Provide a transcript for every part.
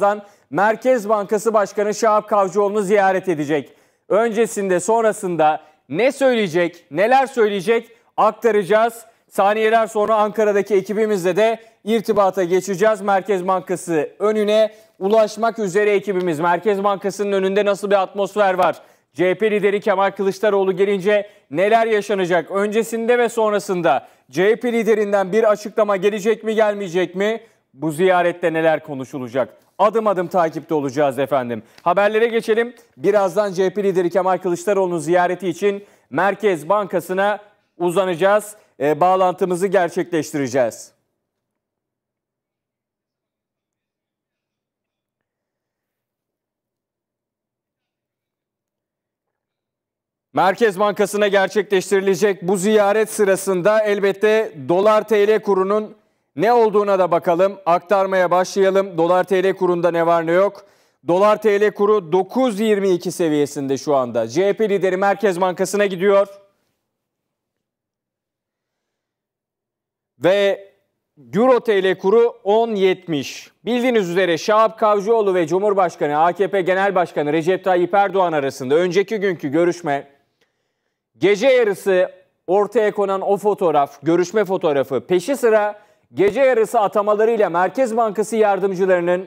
birazdan Merkez Bankası Başkanı Şahap Kavcıoğlu'nu ziyaret edecek. Öncesinde sonrasında ne söyleyecek, neler söyleyecek aktaracağız. Saniyeler sonra Ankara'daki ekibimizle de irtibata geçeceğiz. Merkez Bankası önüne ulaşmak üzere ekibimiz. Merkez Bankası'nın önünde nasıl bir atmosfer var? CHP lideri Kemal Kılıçdaroğlu gelince neler yaşanacak? Öncesinde ve sonrasında CHP liderinden bir açıklama gelecek mi gelmeyecek mi? Bu ziyarette neler konuşulacak? adım adım takipte olacağız efendim. Haberlere geçelim. Birazdan CHP lideri Kemal Kılıçdaroğlu'nun ziyareti için Merkez Bankası'na uzanacağız. E, bağlantımızı gerçekleştireceğiz. Merkez Bankası'na gerçekleştirilecek bu ziyaret sırasında elbette dolar TL kurunun ne olduğuna da bakalım. Aktarmaya başlayalım. Dolar TL kurunda ne var ne yok. Dolar TL kuru 9.22 seviyesinde şu anda. CHP lideri Merkez Bankası'na gidiyor. Ve Euro TL kuru 10.70. Bildiğiniz üzere Şahap Kavcıoğlu ve Cumhurbaşkanı AKP Genel Başkanı Recep Tayyip Erdoğan arasında önceki günkü görüşme gece yarısı ortaya konan o fotoğraf, görüşme fotoğrafı peşi sıra gece yarısı atamalarıyla Merkez Bankası yardımcılarının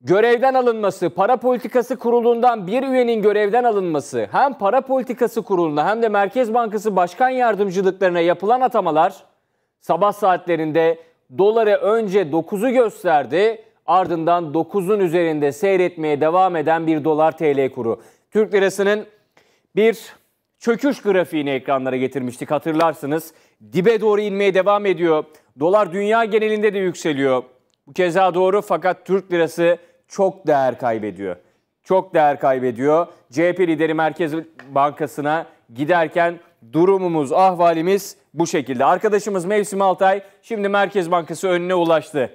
görevden alınması, para politikası kurulundan bir üyenin görevden alınması, hem para politikası kuruluna hem de Merkez Bankası başkan yardımcılıklarına yapılan atamalar sabah saatlerinde doları önce 9'u gösterdi, ardından 9'un üzerinde seyretmeye devam eden bir dolar TL kuru. Türk lirasının bir çöküş grafiğini ekranlara getirmiştik hatırlarsınız dibe doğru inmeye devam ediyor. Dolar dünya genelinde de yükseliyor. Bu keza doğru fakat Türk lirası çok değer kaybediyor. Çok değer kaybediyor. CHP lideri Merkez Bankası'na giderken durumumuz, ahvalimiz bu şekilde. Arkadaşımız Mevsim Altay şimdi Merkez Bankası önüne ulaştı.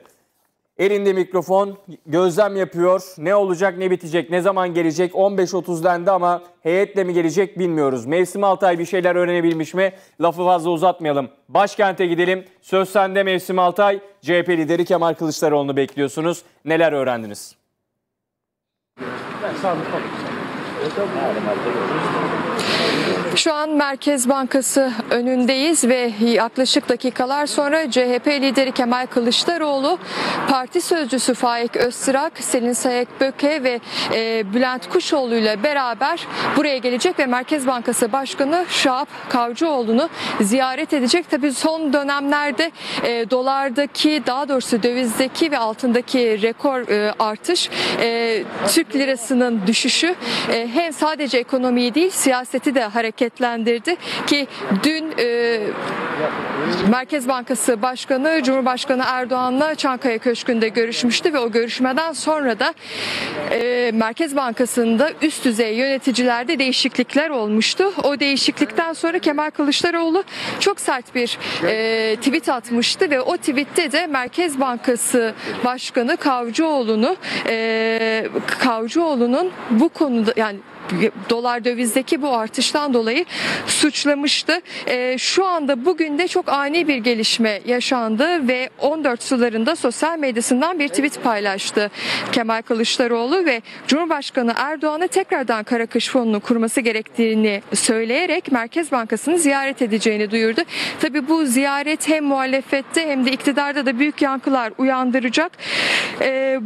Elinde mikrofon, gözlem yapıyor. Ne olacak, ne bitecek, ne zaman gelecek? 15.30 dendi ama heyetle mi gelecek bilmiyoruz. Mevsim ay bir şeyler öğrenebilmiş mi? Lafı fazla uzatmayalım. Başkente gidelim. Söz sende Mevsim ay, CHP lideri Kemal Kılıçdaroğlu'nu bekliyorsunuz. Neler öğrendiniz? Ben sağlık şu an Merkez Bankası önündeyiz ve yaklaşık dakikalar sonra CHP lideri Kemal Kılıçdaroğlu, parti sözcüsü Faik Öztrak, Selin Sayek Böke ve e, Bülent Kuşoğlu ile beraber buraya gelecek ve Merkez Bankası Başkanı Şahap Kavcıoğlu'nu ziyaret edecek. Tabii son dönemlerde e, dolardaki daha doğrusu dövizdeki ve altındaki rekor e, artış, Türk lirasının düşüşü hem sadece ekonomiyi değil siyaseti de hareket hareketlendirdi ki dün e, Merkez Bankası Başkanı Cumhurbaşkanı Erdoğan'la Çankaya Köşkü'nde görüşmüştü ve o görüşmeden sonra da e, Merkez Bankası'nda üst düzey yöneticilerde değişiklikler olmuştu. O değişiklikten sonra Kemal Kılıçdaroğlu çok sert bir e, tweet atmıştı ve o tweette de Merkez Bankası Başkanı Kavcıoğlu'nu e, Kavcıoğlu'nun bu konuda yani dolar dövizdeki bu artıştan dolayı suçlamıştı. E, şu anda bugün de çok ani bir gelişme yaşandı ve 14 sularında sosyal medyasından bir tweet paylaştı Kemal Kılıçdaroğlu ve Cumhurbaşkanı Erdoğan'a tekrardan kara kış fonunu kurması gerektiğini söyleyerek Merkez Bankası'nı ziyaret edeceğini duyurdu. Tabi bu ziyaret hem muhalefette hem de iktidarda da büyük yankılar uyandıracak. E,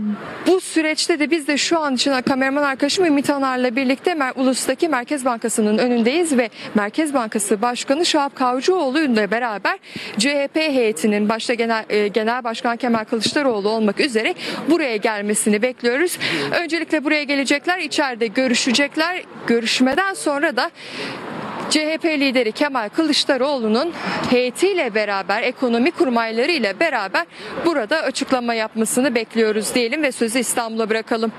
bu süreçte de biz de şu an için kameraman arkadaşım Ümit Anar'la birlikte Mer Ulus'taki Merkez Bankası'nın önündeyiz ve Merkez Bankası Başkanı Şahap Kavcıoğlu ile beraber CHP heyetinin başta Genel, e, Genel Başkan Kemal Kılıçdaroğlu olmak üzere buraya gelmesini bekliyoruz. Öncelikle buraya gelecekler, içeride görüşecekler. Görüşmeden sonra da CHP lideri Kemal Kılıçdaroğlu'nun heyetiyle beraber ekonomi kurmayları ile beraber burada açıklama yapmasını bekliyoruz diyelim ve sözü İstanbul'a bırakalım.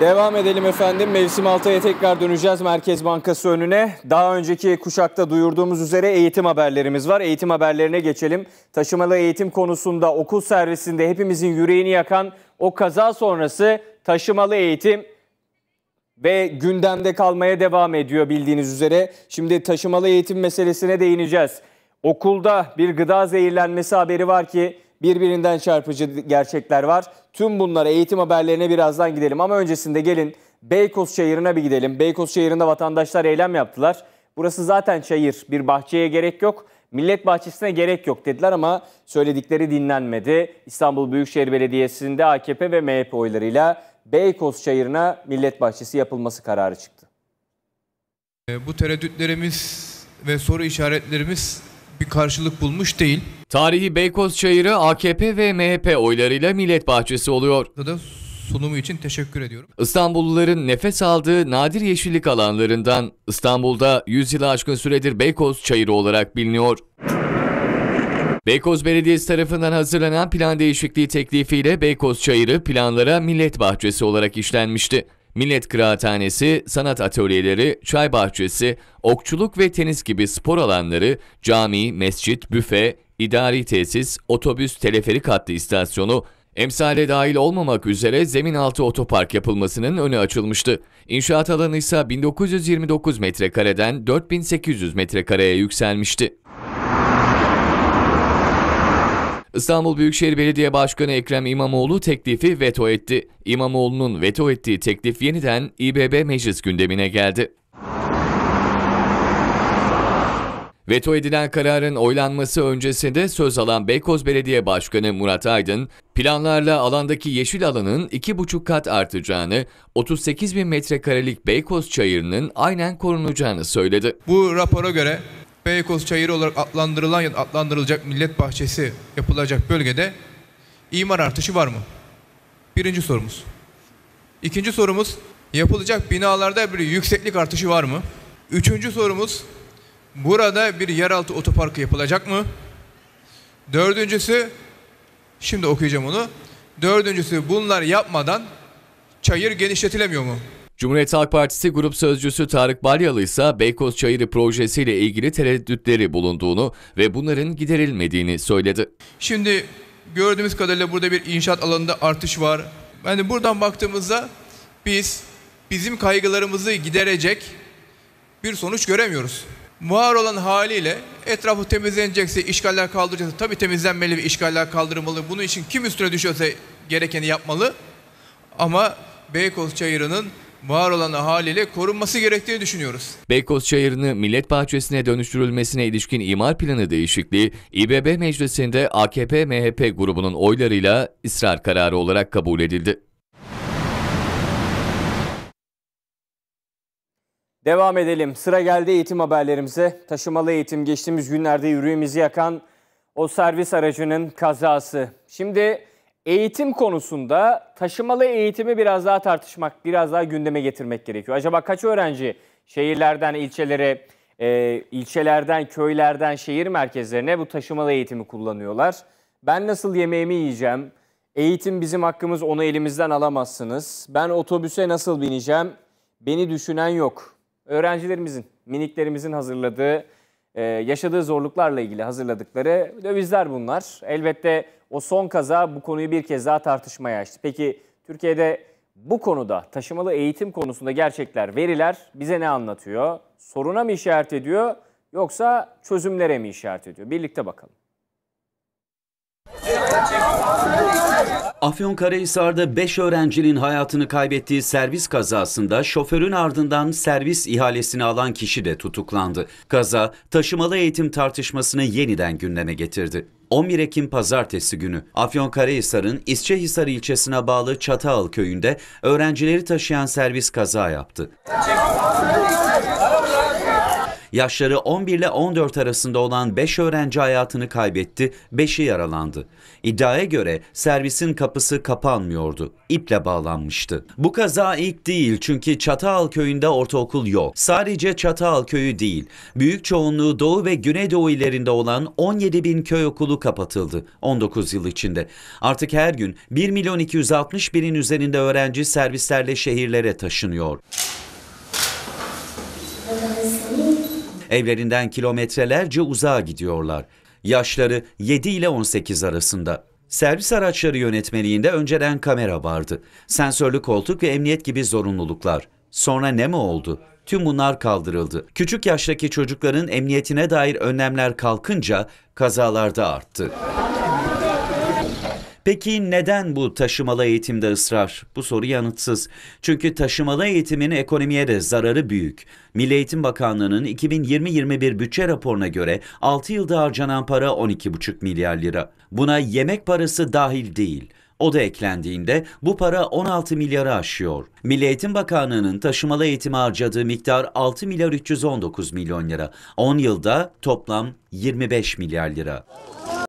Devam edelim efendim. Mevsim altaya tekrar döneceğiz Merkez Bankası önüne. Daha önceki kuşakta duyurduğumuz üzere eğitim haberlerimiz var. Eğitim haberlerine geçelim. Taşımalı eğitim konusunda okul servisinde hepimizin yüreğini yakan o kaza sonrası taşımalı eğitim ve gündemde kalmaya devam ediyor bildiğiniz üzere. Şimdi taşımalı eğitim meselesine değineceğiz. Okulda bir gıda zehirlenmesi haberi var ki birbirinden çarpıcı gerçekler var. Tüm bunlara eğitim haberlerine birazdan gidelim ama öncesinde gelin Beykoz şehirine bir gidelim. Beykoz şehirinde vatandaşlar eylem yaptılar. Burası zaten şehir, bir bahçeye gerek yok. Millet bahçesine gerek yok dediler ama söyledikleri dinlenmedi. İstanbul Büyükşehir Belediyesi'nde AKP ve MHP oylarıyla Beykoz Çayırı'na millet bahçesi yapılması kararı çıktı. E, bu tereddütlerimiz ve soru işaretlerimiz bir karşılık bulmuş değil. Tarihi Beykoz Çayırı AKP ve MHP oylarıyla millet bahçesi oluyor. Da sunumu için teşekkür ediyorum. İstanbulluların nefes aldığı nadir yeşillik alanlarından İstanbul'da 100 yılı aşkın süredir Beykoz Çayırı olarak biliniyor. Beykoz Belediyesi tarafından hazırlanan plan değişikliği teklifiyle Beykoz Çayırı planlara millet bahçesi olarak işlenmişti. Millet Kıraathanesi, sanat atölyeleri, çay bahçesi, okçuluk ve tenis gibi spor alanları, cami, mescit, büfe, idari tesis, otobüs, teleferik hattı istasyonu, Emsale dahil olmamak üzere zemin altı otopark yapılmasının önü açılmıştı. İnşaat alanı ise 1929 metrekareden 4800 metrekareye yükselmişti. İstanbul Büyükşehir Belediye Başkanı Ekrem İmamoğlu teklifi veto etti. İmamoğlu'nun veto ettiği teklif yeniden İBB Meclis gündemine geldi. Veto edilen kararın oylanması öncesinde söz alan Beykoz Belediye Başkanı Murat Aydın, planlarla alandaki yeşil alanın 2,5 kat artacağını, 38 bin metrekarelik Beykoz çayırının aynen korunacağını söyledi. Bu rapora göre Beykoz Çayırı olarak adlandırılan ya da adlandırılacak millet bahçesi yapılacak bölgede imar artışı var mı? Birinci sorumuz. İkinci sorumuz yapılacak binalarda bir yükseklik artışı var mı? Üçüncü sorumuz burada bir yeraltı otoparkı yapılacak mı? Dördüncüsü şimdi okuyacağım onu. Dördüncüsü bunlar yapmadan çayır genişletilemiyor mu? Cumhuriyet Halk Partisi Grup Sözcüsü Tarık Balyalı ise Beykoz Çayırı Projesi ile ilgili tereddütleri bulunduğunu ve bunların giderilmediğini söyledi. Şimdi gördüğümüz kadarıyla burada bir inşaat alanında artış var. Yani buradan baktığımızda biz bizim kaygılarımızı giderecek bir sonuç göremiyoruz. Var olan haliyle etrafı temizlenecekse, işgaller kaldıracaksa tabii temizlenmeli ve işgaller kaldırmalı. Bunun için kim üstüne düşüyorsa gerekeni yapmalı. Ama Beykoz Çayırı'nın var olan haliyle korunması gerektiğini düşünüyoruz. Beykoz Çayırı'nı millet bahçesine dönüştürülmesine ilişkin imar planı değişikliği İBB Meclisi'nde AKP-MHP grubunun oylarıyla ısrar kararı olarak kabul edildi. Devam edelim. Sıra geldi eğitim haberlerimize. Taşımalı eğitim geçtiğimiz günlerde yürüyümüzü yakan o servis aracının kazası. Şimdi eğitim konusunda taşımalı eğitimi biraz daha tartışmak, biraz daha gündeme getirmek gerekiyor. Acaba kaç öğrenci şehirlerden ilçelere, e, ilçelerden, köylerden şehir merkezlerine bu taşımalı eğitimi kullanıyorlar? Ben nasıl yemeğimi yiyeceğim? Eğitim bizim hakkımız, onu elimizden alamazsınız. Ben otobüse nasıl bineceğim? Beni düşünen yok. Öğrencilerimizin, miniklerimizin hazırladığı, e, yaşadığı zorluklarla ilgili hazırladıkları dövizler bunlar. Elbette o son kaza bu konuyu bir kez daha tartışmaya açtı. Peki Türkiye'de bu konuda taşımalı eğitim konusunda gerçekler, veriler bize ne anlatıyor? Soruna mı işaret ediyor yoksa çözümlere mi işaret ediyor? Birlikte bakalım. Afyonkarahisar'da 5 öğrencinin hayatını kaybettiği servis kazasında şoförün ardından servis ihalesini alan kişi de tutuklandı. Kaza taşımalı eğitim tartışmasını yeniden gündeme getirdi. 11 Ekim pazartesi günü Afyonkarahisar'ın İsçehisar ilçesine bağlı Çatal köyünde öğrencileri taşıyan servis kaza yaptı. Yaşları 11 ile 14 arasında olan 5 öğrenci hayatını kaybetti, 5'i yaralandı. İddiaya göre servisin kapısı kapanmıyordu, iple bağlanmıştı. Bu kaza ilk değil çünkü Çatal köyünde ortaokul yok. Sadece Çatal köyü değil, büyük çoğunluğu Doğu ve Güneydoğu ilerinde olan 17 bin köy okulu kapatıldı 19 yıl içinde. Artık her gün 1 milyon 260 binin üzerinde öğrenci servislerle şehirlere taşınıyor. Evlerinden kilometrelerce uzağa gidiyorlar. Yaşları 7 ile 18 arasında. Servis araçları yönetmeliğinde önceden kamera vardı. Sensörlü koltuk ve emniyet gibi zorunluluklar. Sonra ne mi oldu? Tüm bunlar kaldırıldı. Küçük yaştaki çocukların emniyetine dair önlemler kalkınca kazalarda arttı. Peki neden bu taşımalı eğitimde ısrar? Bu soru yanıtsız. Çünkü taşımalı eğitimin ekonomiye de zararı büyük. Milli Eğitim Bakanlığı'nın 2020-21 bütçe raporuna göre 6 yılda harcanan para 12,5 milyar lira. Buna yemek parası dahil değil. O da eklendiğinde bu para 16 milyarı aşıyor. Milli Eğitim Bakanlığı'nın taşımalı eğitime harcadığı miktar 6 milyar 319 milyon lira. 10 yılda toplam 25 milyar lira.